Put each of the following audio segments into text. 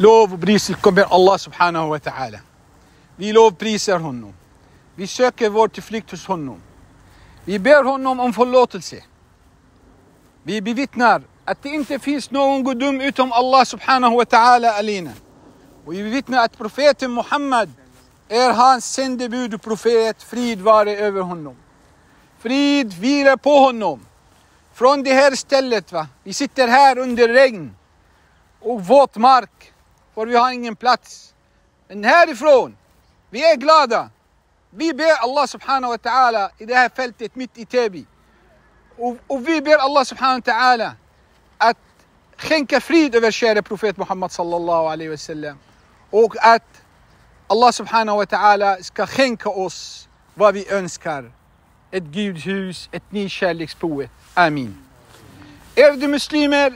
Lovpris tillkommer Allah subhanahu wa ta'ala. Vi lovprisar honom. Vi söker vår tillflykt hos honom. Vi ber honom om förlåtelse. Vi bevittnar att det inte finns någon gudom utom Allah subhanahu wa ta'ala alena. Och vi bevittnar att profeten Muhammad är hans sändebud och profet. Frid vare över honom. Frid vila på honom. Från det här stället, va? vi sitter här under regn och våt mark för vi har ingen plats. Men härifrån, vi är glada. Vi ber Allah subhanahu wa ta'ala i det här fältet mitt i Täby. Och, och, vi ber Allah subhanahu wa ta'ala att skänka frid över käre profet Muhammad sallallahu alaihi wasallam. Och att Allah subhanahu wa ta'ala ska skänka oss vad vi önskar. Ett gudhus, ett ny kärleksboet. Amin. Är du muslimer,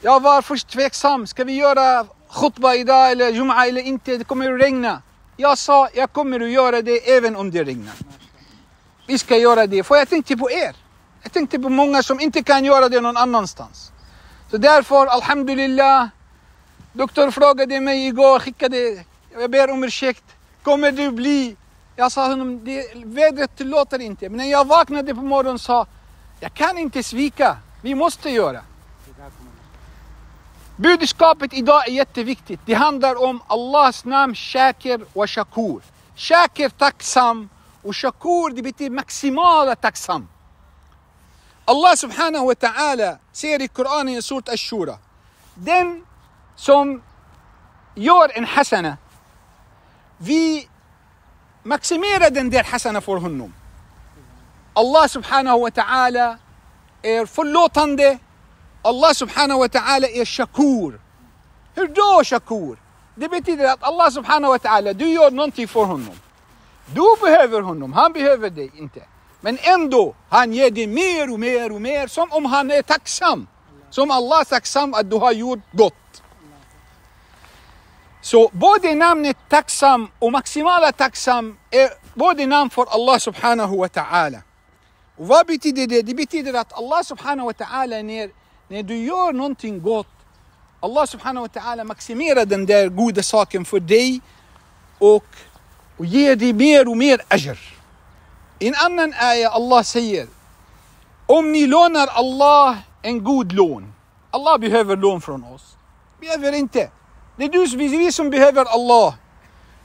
jag var först tveksam. Ska vi göra khutba idag eller jum'a eller inte, det kommer att regna. Jag sa, jag kommer att göra det även om det regnar. Vi ska göra det, för jag tänkte på er. Jag tänkte på många som inte kan göra det någon annanstans. Så därför, Alhamdulillah, doktor frågade mig igår, skickade, jag ber om ursäkt, kommer du bli? Jag sa honom, vädret tillåter inte. Men när jag vaknade på morgonen sa, jag kan inte svika, vi måste göra. Budskapet idag är jätteviktigt. Det handlar om Allahs namn Shakir och Shakur. Shakir tacksam och Shakur det betyder maximala tacksam. Allah subhanahu wa ta'ala säger i Koranen i Surat Ashura. Den som gör en hasana, vi maximerar den där hasana för honom. Allah subhanahu wa ta'ala är förlåtande الله سبحانه وتعالى är shakur. Hur då shakur? Det betyder att Allah subhanahu wa ta'ala, du gör någonting för honom. Du behöver honom, han behöver dig inte. Men ändå, han ger dig mer och mer och mer som om han är tacksam. Som Allah är tacksam att du har gjort gott. Så både namnet tacksam och maximala tacksam är både namn för Allah subhanahu wa ta'ala. Och vad betyder det? Det betyder att Allah subhanahu wa ta'ala när När du gör någonting gott, Allah subhanahu wa ta'ala maximerar den där goda saken för dig och, och ger dig mer och mer ajr. en annan ayah Allah säger om ni lånar Allah en god lån. Allah behöver lån från oss. Behöver inte. Det är du, vi som behöver Allah.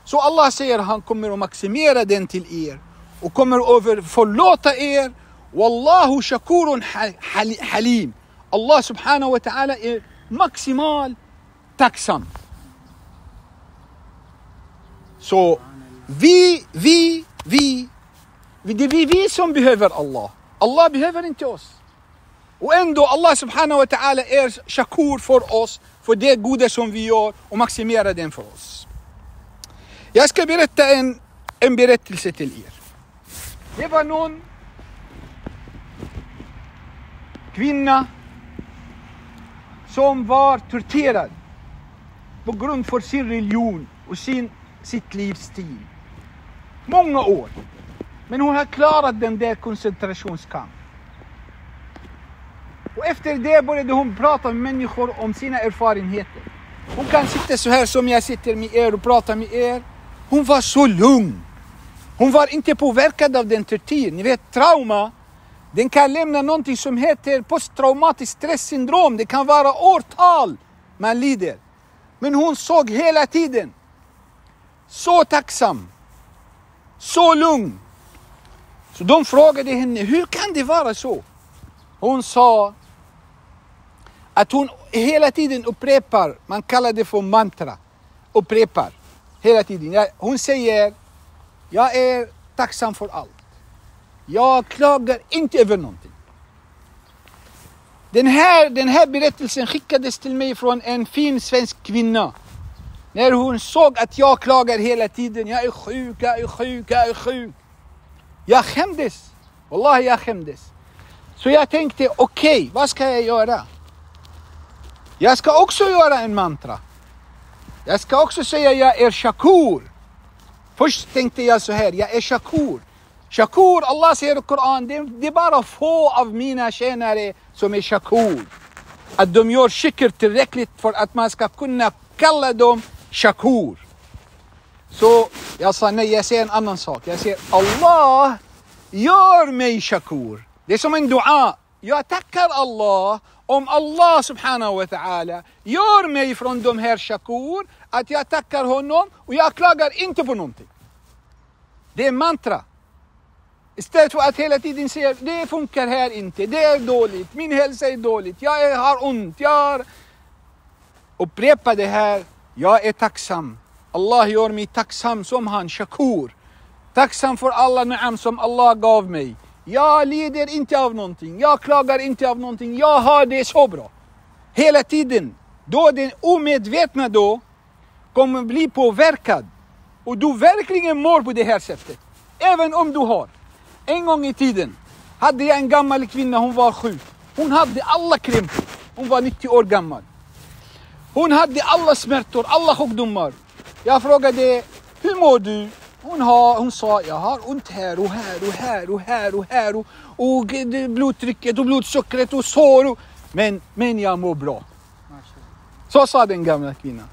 Så Allah säger han kommer att maximera den till er och kommer att förlåta er. Wallahu shakurun halim. Allah subhanahu wa ta'ala är maksimal tacksam Så vi, vi, vi. Det är vi, vi som behöver Allah. Allah behöver inte oss. Och ändå Allah subhanahu wa ta'ala är shakur för oss, för det goda som vi gör och maximerar den för oss. Jag ska berätta en, en berättelse till er. Det var någon kvinna som var torterad på grund för sin religion och sin, sitt livsstil. Många år. Men hon har klarat den där koncentrationskampen. Och efter det började hon prata med människor om sina erfarenheter. Hon kan sitta så här som jag sitter med er och pratar med er. Hon var så lugn. Hon var inte påverkad av den tortyr. Ni vet trauma den kan lämna någonting som heter posttraumatiskt stresssyndrom. Det kan vara årtal man lider. Men hon såg hela tiden. Så tacksam. Så lugn. Så de frågade henne, hur kan det vara så? Hon sa att hon hela tiden upprepar, man kallar det för mantra, upprepar hela tiden. Hon säger, jag är tacksam för allt. Jag klagar inte över någonting. Den här, den här berättelsen skickades till mig från en fin svensk kvinna. När hon såg att jag klagar hela tiden. Jag är sjuk, jag är sjuk, jag är sjuk. Jag skämdes. Wallahi, jag skämdes. Så jag tänkte, okej, okay, vad ska jag göra? Jag ska också göra en mantra. Jag ska också säga jag är shakur. Först tänkte jag så här, jag är shakur. Shakur, Allah säger i Koranen, det, det är bara få av mina tjänare som är shakur. Att de gör shikr tillräckligt för att man ska kunna kalla dem shakur. Så jag sa nej, jag säger en annan sak. Jag säger Allah, gör mig shakur. Det är som en dua. Jag tackar Allah om Allah subhanahu wa ta'ala gör mig från de här shakur, att jag tackar honom och jag klagar inte på någonting. Det är mantra. Istället för att hela tiden säga det funkar här inte, det är dåligt, min hälsa är dåligt, jag har ont, jag har... Upprepa det här, jag är tacksam. Allah gör mig tacksam som han, shakur. Tacksam för alla naam som Allah gav mig. Jag lider inte av någonting, jag klagar inte av någonting, jag har det så bra. Hela tiden. Då den omedvetna då kommer bli påverkad. Och du verkligen mår på det här sättet. Även om du har. En gång i tiden hade jag en gammal kvinna, hon var sjuk. Hon hade alla krämpor. Hon var 90 år gammal. Hon hade alla smärtor, alla sjukdomar. Jag frågade, hur mår du? Hon, har, hon sa, jag har ont här och här och här och här och här och, och blodtrycket och blodsockret och sår. Och, men, men jag mår bra. Så sa den gamla kvinnan.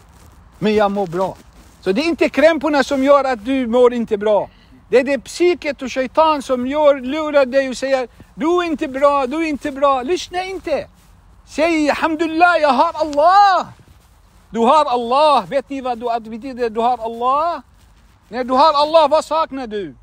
Men jag mår bra. Så det är inte krämporna som gör att du mår inte bra. Det är det psyket och shaitan som gör, lurar dig och säger du är inte bra, du är inte bra. Lyssna inte! Säg hamdullah, jag har Allah! Du har Allah, vet ni vad det betyder? Du har Allah. När du har Allah, vad saknar du?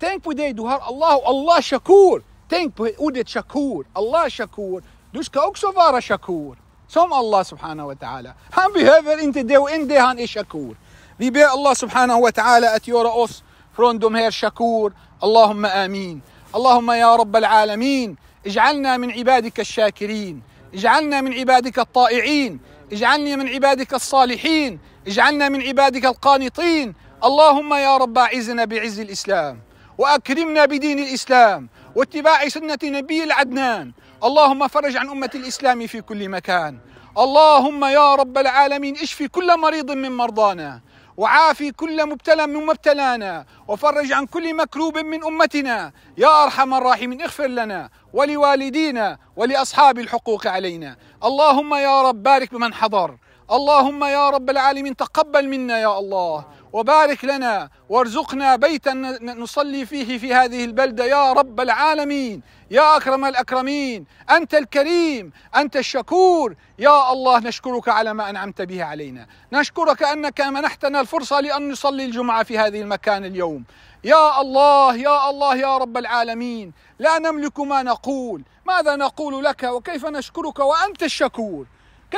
Tänk på dig, du har Allah och Allah shakur. Tänk på ordet shakur, Allah shakur. Du ska också vara shakur. Som Allah subhanahu wa ta'ala. Han behöver inte det och ändå han är shakur. Vi ber Allah subhanahu wa ta'ala att göra oss فروندوم هير شكور اللهم آمين اللهم يا رب العالمين اجعلنا من عبادك الشاكرين اجعلنا من عبادك الطائعين اجعلني من عبادك الصالحين اجعلنا من عبادك القانطين اللهم يا رب اعزنا بعز الإسلام وأكرمنا بدين الإسلام واتباع سنة نبي العدنان اللهم فرج عن أمة الإسلام في كل مكان اللهم يا رب العالمين اشف كل مريض من مرضانا وعافي كل مبتلى من مبتلانا وفرج عن كل مكروب من أمتنا يا أرحم الراحمين اغفر لنا ولوالدينا ولأصحاب الحقوق علينا اللهم يا رب بارك بمن حضر اللهم يا رب العالمين تقبل منا يا الله وبارك لنا وارزقنا بيتا نصلي فيه في هذه البلدة يا رب العالمين يا أكرم الأكرمين أنت الكريم أنت الشكور يا الله نشكرك على ما أنعمت به علينا نشكرك أنك منحتنا الفرصة لأن نصلي الجمعة في هذه المكان اليوم يا الله يا الله يا رب العالمين لا نملك ما نقول ماذا نقول لك وكيف نشكرك وأنت الشكور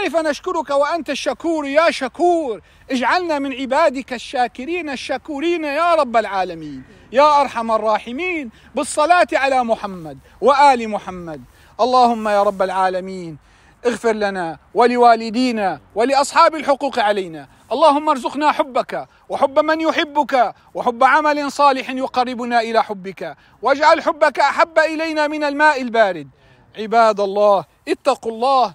كيف نشكرك وأنت الشكور يا شكور اجعلنا من عبادك الشاكرين الشكورين يا رب العالمين يا أرحم الراحمين بالصلاة على محمد وآل محمد اللهم يا رب العالمين اغفر لنا ولوالدينا ولاصحاب الحقوق علينا اللهم ارزقنا حبك وحب من يحبك وحب عمل صالح يقربنا الى حبك واجعل حبك احب الينا من الماء البارد عباد الله اتقوا الله